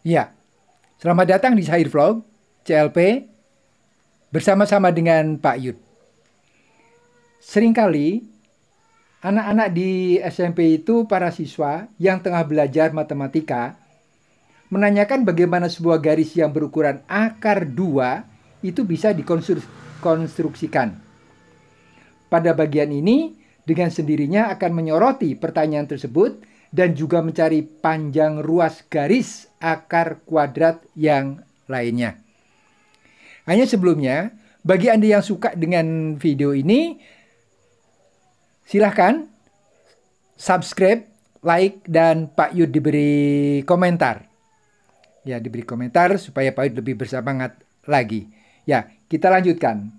Ya, selamat datang di Sahir Vlog CLP bersama-sama dengan Pak Yud. Seringkali anak-anak di SMP itu para siswa yang tengah belajar matematika menanyakan bagaimana sebuah garis yang berukuran akar 2 itu bisa dikonstruksikan. Pada bagian ini dengan sendirinya akan menyoroti pertanyaan tersebut dan juga mencari panjang ruas garis akar kuadrat yang lainnya. Hanya sebelumnya, bagi Anda yang suka dengan video ini, silahkan subscribe, like, dan Pak Yud diberi komentar. Ya, diberi komentar supaya Pak Yud lebih bersemangat lagi. Ya, kita lanjutkan.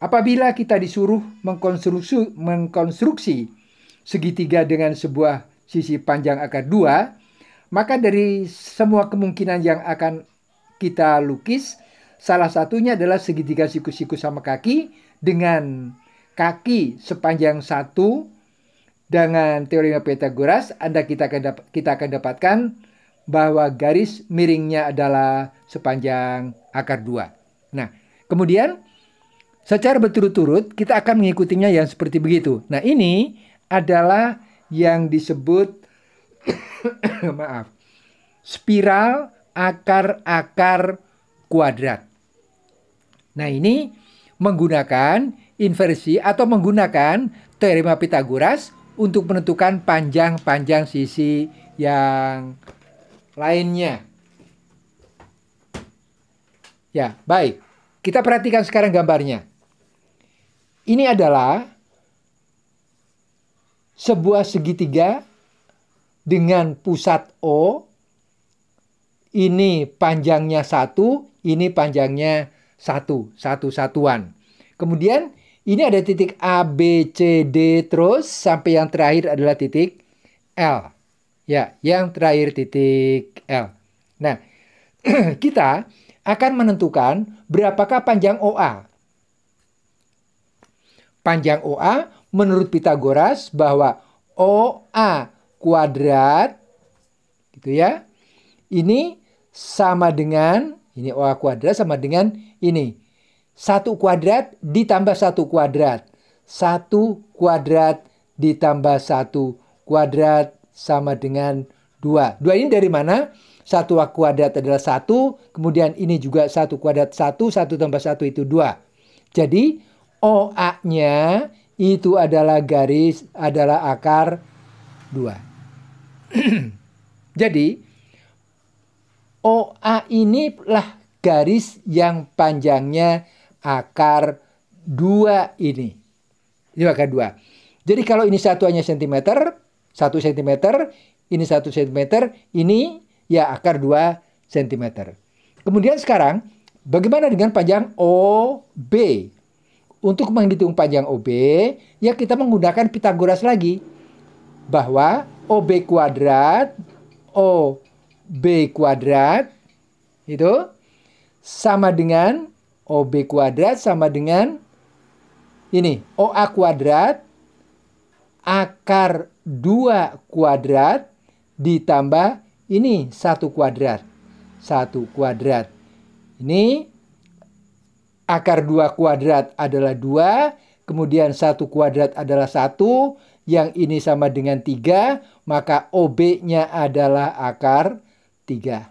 Apabila kita disuruh mengkonstruksi, mengkonstruksi segitiga dengan sebuah sisi panjang akar 2, maka dari semua kemungkinan yang akan kita lukis, salah satunya adalah segitiga siku-siku sama kaki dengan kaki sepanjang satu. dengan teorema Pythagoras Anda kita akan kita akan dapatkan bahwa garis miringnya adalah sepanjang akar 2. Nah, kemudian secara berturut-turut kita akan mengikutinya yang seperti begitu. Nah, ini adalah yang disebut maaf spiral akar-akar kuadrat. Nah ini menggunakan inversi atau menggunakan teorema Pitagoras untuk menentukan panjang-panjang sisi yang lainnya. Ya, baik. Kita perhatikan sekarang gambarnya. Ini adalah sebuah segitiga dengan pusat O. Ini panjangnya satu, ini panjangnya satu, satu satuan. Kemudian ini ada titik A, B, C, D terus sampai yang terakhir adalah titik L. Ya, yang terakhir titik L. Nah, kita akan menentukan berapakah panjang OA. Panjang OA menurut Pitagoras bahwa OA kuadrat gitu ya. Ini sama dengan ini OA kuadrat sama dengan ini. satu kuadrat ditambah satu kuadrat. satu kuadrat ditambah satu kuadrat sama dengan dua dua ini dari mana? satu kuadrat adalah satu kemudian ini juga satu kuadrat satu satu tambah satu itu dua Jadi OA-nya itu adalah garis adalah akar dua. Jadi OA inilah garis yang panjangnya akar dua ini. Ini akar 2. Jadi kalau ini satuannya sentimeter, satu sentimeter, ini satu sentimeter, ini ya akar dua sentimeter. Kemudian sekarang, bagaimana dengan panjang OB? untuk menghitung panjang OB, ya kita menggunakan Pitagoras lagi. Bahwa OB kuadrat, OB kuadrat, itu sama dengan OB kuadrat sama dengan ini OA kuadrat akar 2 kuadrat ditambah ini satu kuadrat. satu kuadrat. Ini Akar 2 kuadrat adalah 2, kemudian 1 kuadrat adalah 1, yang ini sama dengan 3, maka OB-nya adalah akar 3.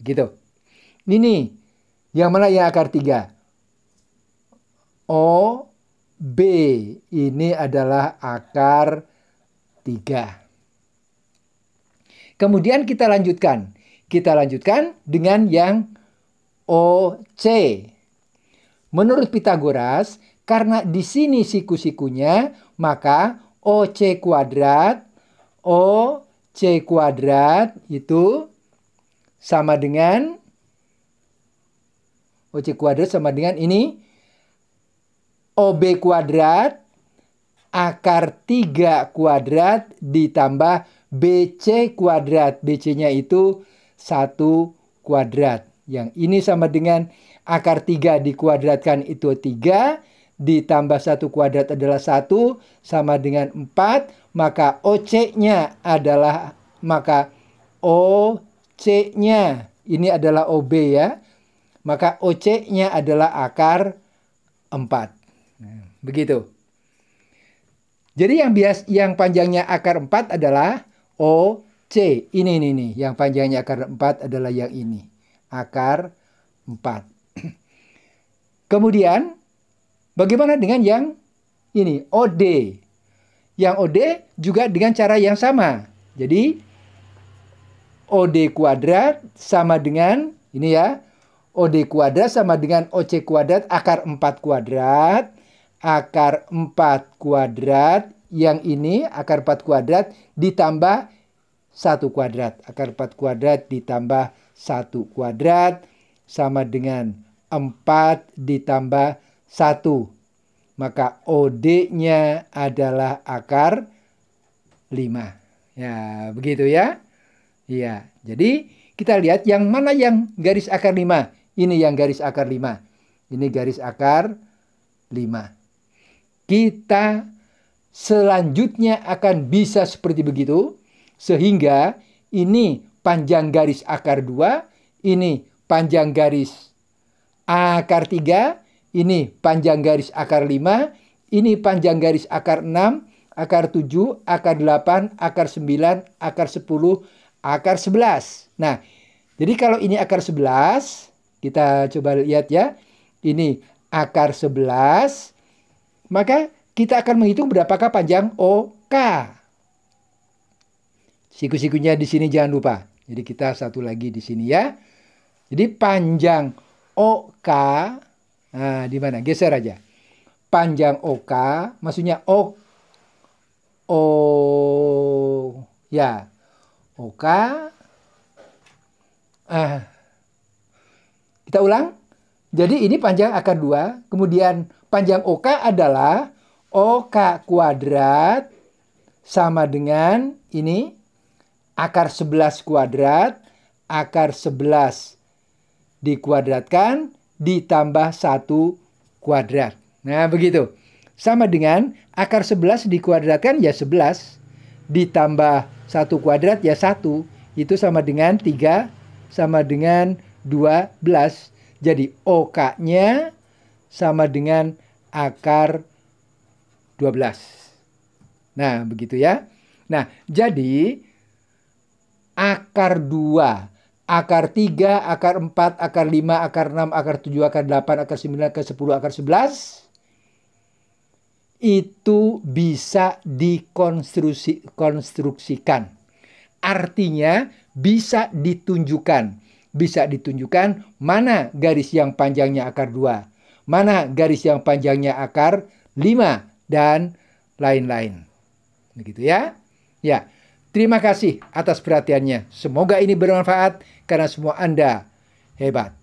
Begitu. Ini nih, yang mana yang akar 3? OB ini adalah akar 3. Kemudian kita lanjutkan. Kita lanjutkan dengan yang OC. Menurut Pitagoras, karena di sini siku-sikunya, maka OC kuadrat, OC kuadrat itu sama dengan OC kuadrat sama dengan ini OB kuadrat akar 3 kuadrat ditambah BC kuadrat. BC-nya itu 1 kuadrat. Yang ini sama dengan akar 3 dikuadratkan itu 3, ditambah 1 kuadrat adalah 1, sama dengan 4, maka OC-nya adalah, maka OC-nya, ini adalah OB ya, maka OC-nya adalah akar 4. Nah, begitu. Jadi yang bias yang panjangnya akar 4 adalah OC. Ini ini ini, yang panjangnya akar 4 adalah yang ini akar 4. Kemudian, bagaimana dengan yang ini, OD? Yang OD juga dengan cara yang sama. Jadi, OD kuadrat sama dengan, ini ya, OD kuadrat sama dengan OC kuadrat akar 4 kuadrat. Akar 4 kuadrat, yang ini akar 4 kuadrat ditambah 1 kuadrat. Akar 4 kuadrat ditambah 1 kuadrat sama dengan 4 ditambah 1. Maka OD-nya adalah akar 5. Ya, begitu ya. Iya, jadi kita lihat yang mana yang garis akar 5. Ini yang garis akar 5. Ini garis akar 5. Kita selanjutnya akan bisa seperti begitu sehingga ini panjang garis akar 2, ini panjang garis akar 3, ini panjang garis akar 5, ini panjang garis akar 6, akar 7, akar 8, akar 9, akar 10, akar 11. Nah, jadi kalau ini akar 11, kita coba lihat ya. Ini akar 11, maka kita akan menghitung berapakah panjang OK. Siku-sikunya di sini jangan lupa. Jadi kita satu lagi di sini ya. Jadi panjang OK. Nah, di mana? Geser aja. Panjang OK, maksudnya O O ya. OK. Ah. Eh, kita ulang. Jadi ini panjang akar 2, kemudian panjang OK adalah OK kuadrat sama dengan ini akar 11 kuadrat, akar 11 dikuadratkan ditambah 1 kuadrat. Nah, begitu. Sama dengan akar 11 dikuadratkan ya 11 ditambah 1 kuadrat ya 1. Itu sama dengan 3 sama dengan 12. Jadi OK-nya sama dengan akar 12. Nah, begitu ya. Nah, jadi akar 2 akar 3, akar 4, akar 5, akar 6, akar 7, akar 8, akar 9, akar 10, akar 11 itu bisa dikonstruksikan. Artinya bisa ditunjukkan. Bisa ditunjukkan mana garis yang panjangnya akar 2, mana garis yang panjangnya akar 5 dan lain-lain. Begitu ya. Ya, Terima kasih atas perhatiannya. Semoga ini bermanfaat karena semua Anda hebat.